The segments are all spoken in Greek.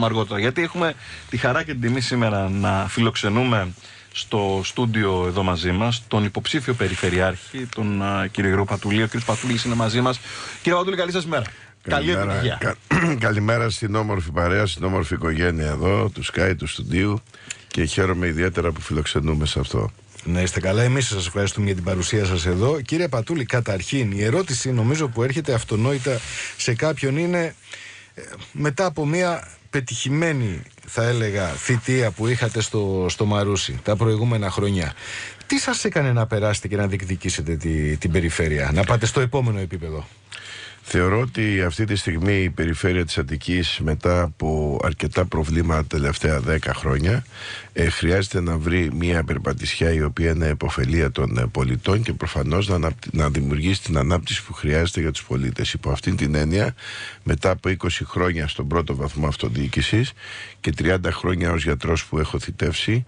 αργότερα. Γιατί έχουμε τη χαρά και την τιμή σήμερα να φιλοξενούμε στο στούντιο εδώ μαζί μας τον υποψήφιο Περιφερειάρχη, τον uh, κύριο Γεωργό Πατουλή. Ο κύριος Πατουλής είναι μαζί μας. Κύριε Πατουλή, καλή σας μέρα. καλή επιτυχία. Κα, καλημέρα στην όμορφη παρέα, στην όμορφη οικογένεια εδώ, του Sky, του στούντιου και χαίρομαι ιδιαίτερα που φιλοξενούμε σε αυτό. Να είστε καλά, εμείς σας ευχαριστούμε για την παρουσία σας εδώ. Κύριε Πατούλη, καταρχήν η ερώτηση νομίζω που έρχεται αυτονόητα σε κάποιον είναι ε, μετά από μια πετυχημένη θα έλεγα θητεία που είχατε στο, στο Μαρούσι τα προηγούμενα χρόνια τι σας έκανε να περάσετε και να διεκδικήσετε τη, την περιφέρεια να πάτε στο επόμενο επίπεδο Θεωρώ ότι αυτή τη στιγμή η περιφέρεια της Αττικής μετά από αρκετά προβλήματα τα τελευταία 10 χρόνια ε, χρειάζεται να βρει μια περπατησιά η οποία είναι επωφελία των ε, πολιτών και προφανώς να, να δημιουργήσει την ανάπτυξη που χρειάζεται για τους πολίτες. Υπό αυτήν την έννοια μετά από 20 χρόνια στον πρώτο βαθμό αυτοδιοίκησης και 30 χρόνια ως γιατρός που έχω θητεύσει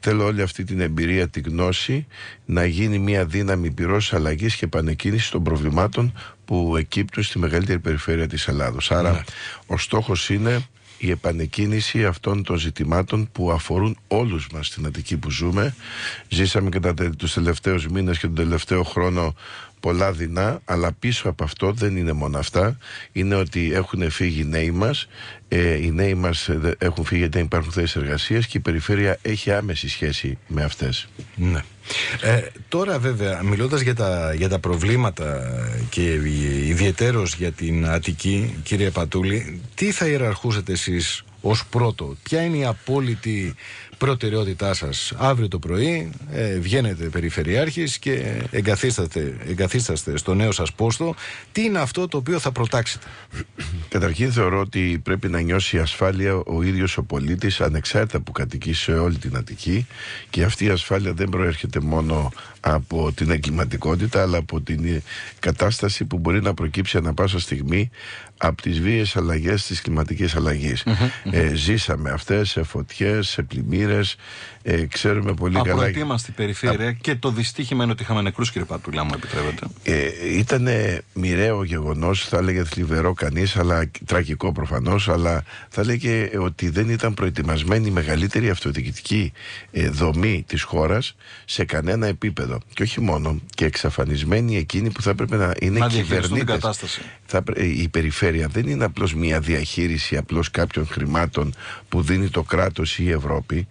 θέλω όλη αυτή την εμπειρία, τη γνώση να γίνει μια δύναμη πυρός αλλαγής και πανεκκίνησης των προβλημάτων που εκείπτουν στη μεγαλύτερη περιφέρεια της Ελλάδος. Άρα ναι. ο στόχος είναι η επανεκκίνηση αυτών των ζητημάτων που αφορούν όλους μας στην Αττική που ζούμε. Ζήσαμε κατά τους τελευταίους μήνες και τον τελευταίο χρόνο πολλά δεινά, αλλά πίσω από αυτό δεν είναι μόνο αυτά. Είναι ότι έχουν φύγει οι νέοι μας, ε, οι νέοι μας ε, έχουν φύγει γιατί δεν υπάρχουν θέσεις εργασίας και η περιφέρεια έχει άμεση σχέση με αυτές. Ναι. Ε, τώρα βέβαια μιλώντας για τα, για τα προβλήματα και ιδιαίτερω για την Αττική κύριε Πατούλη τι θα ιεραρχούσατε εσείς ως πρώτο ποια είναι η απόλυτη προτεραιότητά σας αύριο το πρωί ε, βγαίνετε περιφερειάρχης και εγκαθίσταστε, εγκαθίσταστε στο νέο σας πόστο τι είναι αυτό το οποίο θα προτάξετε Καταρχήν θεωρώ ότι πρέπει να νιώσει ασφάλεια ο ίδιος ο πολίτης ανεξάρτητα που κατοικεί σε όλη την Αττική και αυτή η ασφάλεια δεν προέρχεται μόνο από την εγκληματικότητα αλλά από την ε, κατάσταση που μπορεί να προκύψει ανα πάσα στιγμή από τις βίαιες αλλαγές της κλιματικής ε, ζήσαμε αυτές σε φωτιές, σε πλημμύρες. Ε, ξέρουμε πολύ καλά. Απροετοίμαστη περιφέρεια και το δυστύχημα είναι ότι είχαμε νεκρούς, κύριε Πατουλά, μου Ε, ήταν μοιραίο γεγονός, θα έλεγε θλιβερό κανείς, αλλά τραγικό προφανώς, αλλά θα έλεγε ότι δεν ήταν προετοιμασμένη η μεγαλύτερη αυτοδιοικητική ε, δομή της χώρας σε κανένα επίπεδο. Και όχι μόνο, και εξαφανισμένη εκείνη που θα έπρεπε να είναι Θα, Η περιφέρεια δεν είναι απλώς μία διαχείριση απλώς κάποιων χρημάτων που δίνει το κράτος ή η Ευρώπη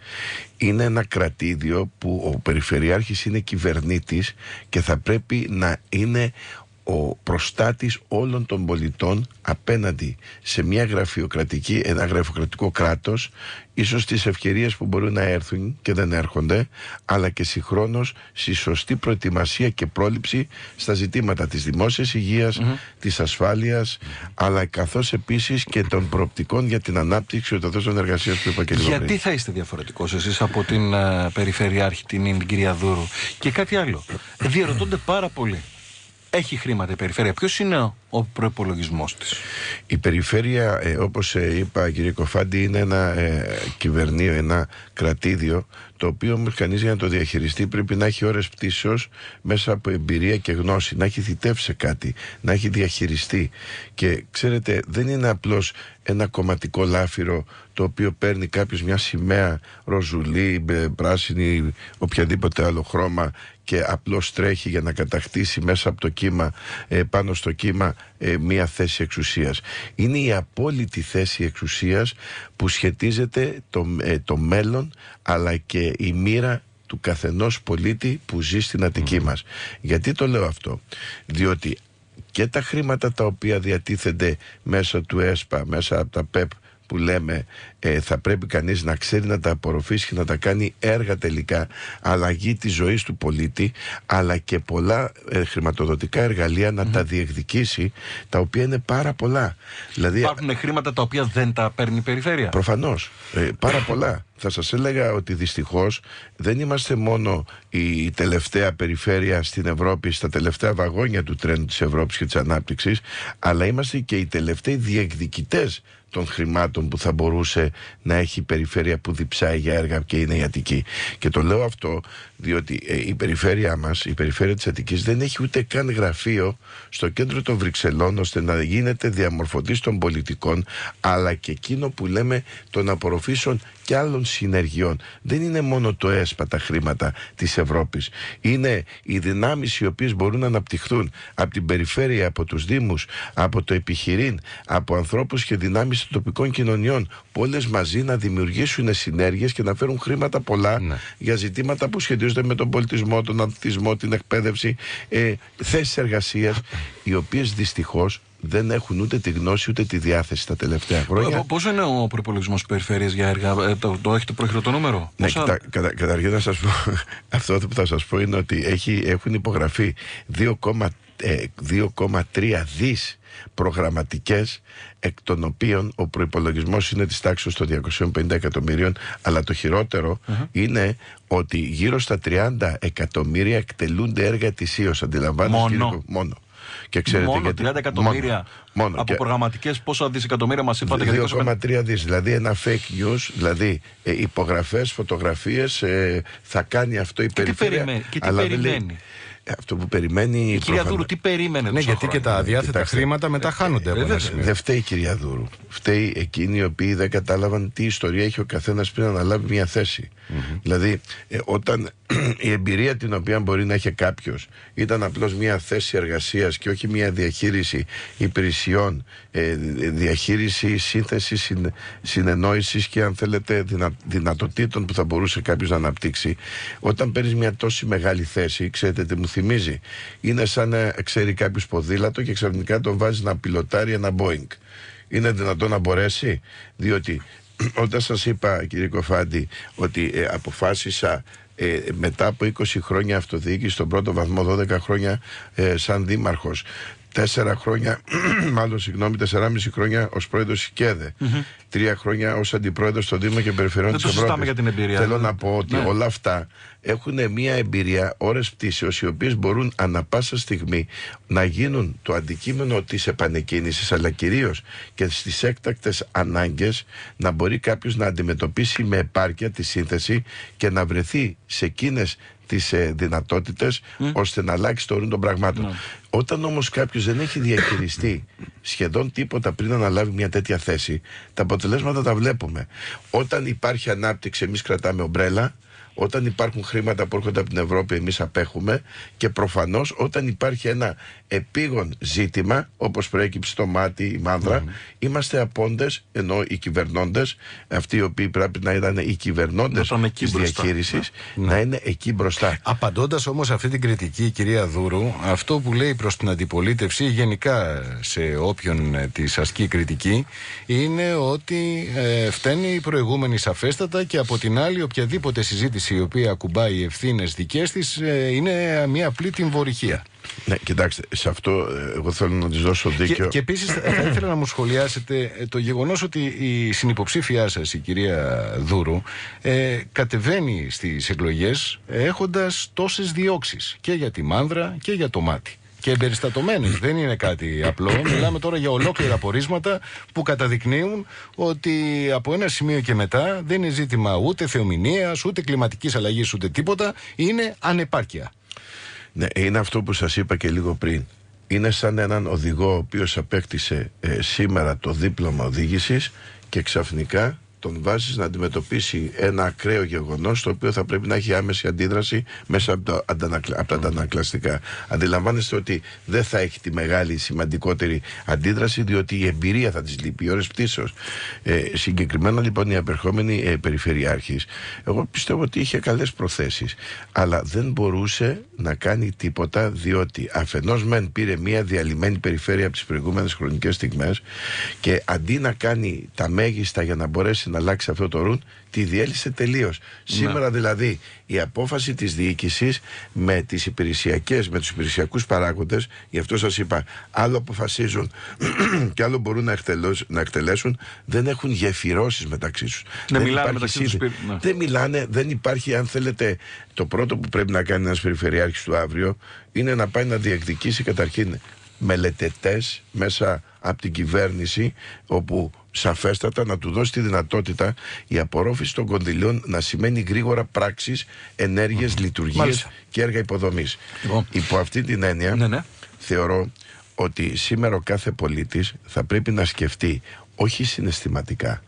είναι ένα κρατήδιο που ο Περιφερειάρχης είναι κυβερνήτης και θα πρέπει να είναι ο προστάτης όλων των πολιτών απέναντι σε μια γραφειοκρατική, ένα γραφειοκρατικό κράτος ίσως τις ευκαιρίες που μπορούν να έρθουν και δεν έρχονται αλλά και συγχρόνως στη σωστή προετοιμασία και πρόληψη στα ζητήματα της δημόσιας υγείας, mm-hmm. της ασφάλειας αλλά καθώς επίσης και των προοπτικών για την ανάπτυξη των δόσεων εργασίας του είπα και Γιατί θα είστε διαφορετικός εσείς από την uh, Περιφερειάρχη την κυρία Δούρου και κάτι άλλο. Διερωτώνται πάρα πολύ έχει χρήματα η περιφέρεια. Ποιος είναι ο προπολογισμό της, Η περιφέρεια, ε, όπως ε, είπα, κύριε Κοφάντη, είναι ένα ε, κυβερνείο, ένα κρατήδιο, το οποίο όμως κανείς για να το διαχειριστεί πρέπει να έχει ώρες πτήσεως μέσα από εμπειρία και γνώση, να έχει θητεύσει κάτι, να έχει διαχειριστεί. Και ξέρετε, δεν είναι απλώς ένα κομματικό λάφυρο το οποίο παίρνει κάποιος μια σημαία ροζουλή, πράσινη, οποιαδήποτε άλλο χρώμα και απλώς τρέχει για να κατακτήσει μέσα από το κύμα, ε, πάνω στο κύμα ε, μία θέση εξουσίας. Είναι η απόλυτη θέση εξουσίας που σχετίζεται το, ε, το μέλλον αλλά και η μοίρα του καθενός πολίτη που ζει στην Αττική μας. Γιατί το λέω αυτό. Διότι και τα χρήματα τα οποία διατίθενται μέσα του ΕΣΠΑ, μέσα από τα ΠΕΠ που λέμε ε, θα πρέπει κανείς να ξέρει να τα απορροφήσει και να τα κάνει έργα τελικά αλλαγή της ζωής του πολίτη αλλά και πολλά ε, χρηματοδοτικά εργαλεία να τα διεκδικήσει τα οποία είναι πάρα πολλά. Δηλαδή, Υπάρχουν χρήματα τα οποία δεν τα παίρνει η περιφέρεια. Προφανώς. Ε, πάρα πολλά θα σας έλεγα ότι δυστυχώς δεν είμαστε μόνο η τελευταία περιφέρεια στην Ευρώπη στα τελευταία βαγόνια του τρένου της Ευρώπης και της ανάπτυξης αλλά είμαστε και οι τελευταίοι διεκδικητές των χρημάτων που θα μπορούσε να έχει η περιφέρεια που διψάει για έργα και είναι η Αττική. Και το λέω αυτό διότι ε, η περιφέρειά μας, η περιφέρεια της Αττικής δεν έχει ούτε καν γραφείο στο κέντρο των Βρυξελών ώστε να γίνεται διαμορφωτής των πολιτικών αλλά και εκείνο που λέμε των απορροφήσεων και άλλων συνεργειών. Δεν είναι μόνο το ΕΣΠΑ τα χρήματα της Ευρώπης. Είναι οι δυνάμεις οι οποίες μπορούν να αναπτυχθούν από την περιφέρεια, από τους Δήμους, από το επιχειρήν, από ανθρώπους και δυνάμεις των τοπικών κοινωνιών που όλες μαζί να δημιουργήσουν συνέργειες και να φέρουν χρήματα πολλά ναι. για ζητήματα που σχεδιάζουν με τον πολιτισμό, τον αθλητισμό, την εκπαίδευση, ε, θέσεις εργασίας, οι οποίες δυστυχώς δεν έχουν ούτε τη γνώση ούτε τη διάθεση τα τελευταία χρόνια. Πόσο είναι ο προπολογισμός περιφέρειας για έργα, ε, το, το έχετε πρόχειρο το νούμερο. Ναι, κατα, καταρχήν να σας πω, αυτό που θα σας πω είναι ότι έχει, έχουν υπογραφεί 2,3 2,3 ε, ε, δις προγραμματικές εκ των οποίων ο προϋπολογισμός είναι της τάξης των 250 εκατομμυρίων αλλά το χειροτερο είναι ότι γύρω στα 30 εκατομμύρια εκτελούνται έργα της ΙΟΣ αντιλαμβάνεστε μόνο. μόνο. Και ξέρετε μόνο γιατί, 30 εκατομμύρια μόνο, από και... προγραμματικές πόσα δισεκατομμύρια μας είπατε για 2,3 δις. Δηλαδή ένα fake news, δηλαδή ε, υπογραφές, φωτογραφίες, ε, θα κάνει αυτό η περιφέρεια. Και τι περιμένει. και τι περιμένει αυτό που περιμένει. Η κυρία Δούρου, τι περίμενε. Ναι, γιατί και τα αδιάθετα χρήματα μετά ε, χάνονται. Ε, δεν φταίει η κυρία Δούρου. Φταίει εκείνοι οι οποίοι δεν κατάλαβαν τι ιστορία έχει ο καθένας πριν αναλάβει μια θέση. Δηλαδή, ε, όταν η εμπειρία την οποία μπορεί να έχει κάποιος ήταν απλώς μια θέση εργασίας και όχι μια διαχείριση υπηρεσιών, ε, διαχείριση, σύνθεση, συνεννόησης και αν θέλετε δυνατοτήτων που θα μπορούσε κάποιος να αναπτύξει. Όταν παίρνεις μια τόση μεγάλη θέση, ξέρετε τι μου θυμίζει. Είναι σαν να ξέρει κάποιος ποδήλατο και ξαφνικά τον βάζεις να πιλωτάρει ένα Boeing. Είναι δυνατό να μπορέσει, διότι όταν σας είπα κύριε Κοφάντη ότι ε, αποφάσισα ε, μετά από 20 χρόνια αυτοδιοίκηση στον πρώτο βαθμό, 12 χρόνια ε, σαν δήμαρχος τέσσερα χρόνια, μάλλον συγγνώμη, τέσσερα μισή χρόνια ως πρόεδρος της ΚΕΔΕ. Τρία χρόνια ως αντιπρόεδρος στο Δήμο και Περιφερειών τη Ευρώπης. για την εμπειρία. Θέλω να πω ότι ναι. όλα αυτά έχουν μια εμπειρία ώρες πτήσεως, οι οποίες μπορούν ανα πάσα στιγμή να γίνουν το αντικείμενο της επανεκκίνησης, αλλά κυρίως και στις έκτακτες ανάγκες να μπορεί κάποιος να αντιμετωπίσει με επάρκεια τη σύνθεση και να βρεθεί σε εκείνες τις ε, δυνατότητες ώστε να αλλάξει το ρούν των πραγμάτων. Ναι. Όταν όμως κάποιος δεν έχει διαχειριστεί σχεδόν τίποτα πριν αναλάβει μια τέτοια θέση, τα αποτελέσματα τα βλέπουμε. Όταν υπάρχει ανάπτυξη, εμείς κρατάμε ομπρέλα. Όταν υπάρχουν χρήματα που έρχονται από την Ευρώπη, εμείς απέχουμε. Και προφανώς όταν υπάρχει ένα επίγον ζήτημα, όπως προέκυψε το μάτι, η μανδρα ναι. είμαστε απόντες, ενώ οι κυβερνώντες, αυτοί οι οποίοι πρέπει να ήταν οι κυβερνώντες τη διαχείρισης, ναι. να είναι εκεί μπροστά. Απαντώντας όμως αυτή την κριτική, η κυρία Δούρου, αυτό που λέει προς την αντιπολίτευση, γενικά σε όποιον ε, της ασκεί κριτική, είναι ότι ε, φταίνει η προηγούμενη σαφέστατα και από την άλλη οποιαδήποτε συζήτηση κυβέρνηση η οποία ακουμπάει ευθύνες δικές της ε, είναι μια απλή βορυχία. Ναι, κοιτάξτε, σε αυτό ε, εγώ θέλω να της δώσω δίκιο. Και, και επίσης θα ήθελα να μου σχολιάσετε ε, το γεγονός ότι η συνυποψήφιά σας, η κυρία Δούρου, ε, κατεβαίνει στις εκλογές έχοντας τόσες διώξεις και για τη μάνδρα και για το μάτι και εμπεριστατωμένε. Δεν είναι κάτι απλό. Μιλάμε τώρα για ολόκληρα πορίσματα που καταδεικνύουν ότι από ένα σημείο και μετά δεν είναι ζήτημα ούτε θεομηνίας, ούτε κλιματικής αλλαγής, ούτε τίποτα. Είναι ανεπάρκεια. Ναι, είναι αυτό που σας είπα και λίγο πριν. Είναι σαν έναν οδηγό ο οποίος απέκτησε ε, σήμερα το δίπλωμα οδήγησης και ξαφνικά τον βάζεις να αντιμετωπίσει ένα ακραίο γεγονός το οποίο θα πρέπει να έχει άμεση αντίδραση μέσα από, το, από τα αντανακλαστικά. Αντιλαμβάνεστε ότι δεν θα έχει τη μεγάλη, σημαντικότερη αντίδραση, διότι η εμπειρία θα της λείπει, οι ώρες πτήσεως. Ε, συγκεκριμένα λοιπόν η απερχόμενη ε, Περιφερειάρχης, εγώ πιστεύω ότι είχε καλές προθέσεις, αλλά δεν μπορούσε να κάνει τίποτα, διότι αφενός μεν πήρε μια διαλυμένη περιφέρεια από τις προηγούμενες χρονικές στιγμές και αντί να κάνει τα μέγιστα για να μπορέσει να αλλάξει αυτό το ρουν, τη διέλυσε τελείως. Ναι. Σήμερα δηλαδή η απόφαση της διοίκησης με τις υπηρεσιακές, με τους υπηρεσιακούς παράγοντες, γι' αυτό σας είπα, άλλο αποφασίζουν και άλλο μπορούν να, εκτελέσουν, δεν έχουν γεφυρώσεις μεταξύ τους. Ναι, δεν, μιλάνε μεταξύ τους ναι. Δεν μιλάνε, δεν υπάρχει, αν θέλετε, το πρώτο που πρέπει να κάνει ένας περιφερειάρχης του αύριο είναι να πάει να διεκδικήσει καταρχήν μελετετές μέσα από την κυβέρνηση όπου σαφέστατα να του δώσει τη δυνατότητα η απορρόφηση των κονδυλίων να σημαίνει γρήγορα πράξεις, ενέργειες, λειτουργίε και έργα υποδομής. Λοιπόν. Υπό αυτή την έννοια, ναι, ναι. θεωρώ ότι σήμερα ο κάθε πολίτης θα πρέπει να σκεφτεί όχι συναισθηματικά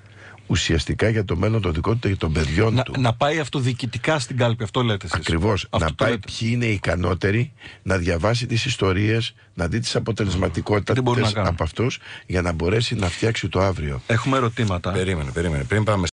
ουσιαστικά για το μέλλον των δικό του και των παιδιών του. Να πάει αυτοδιοικητικά στην κάλπη, αυτό λέτε εσείς. Ακριβώς. να πάει λέτε. ποιοι είναι οι ικανότεροι, να διαβάσει τις ιστορίες, να δει τις αποτελεσματικότητες από αυτούς για να μπορέσει να φτιάξει το αύριο. Έχουμε ερωτήματα. Περίμενε, περίμενε. Πριν πάμε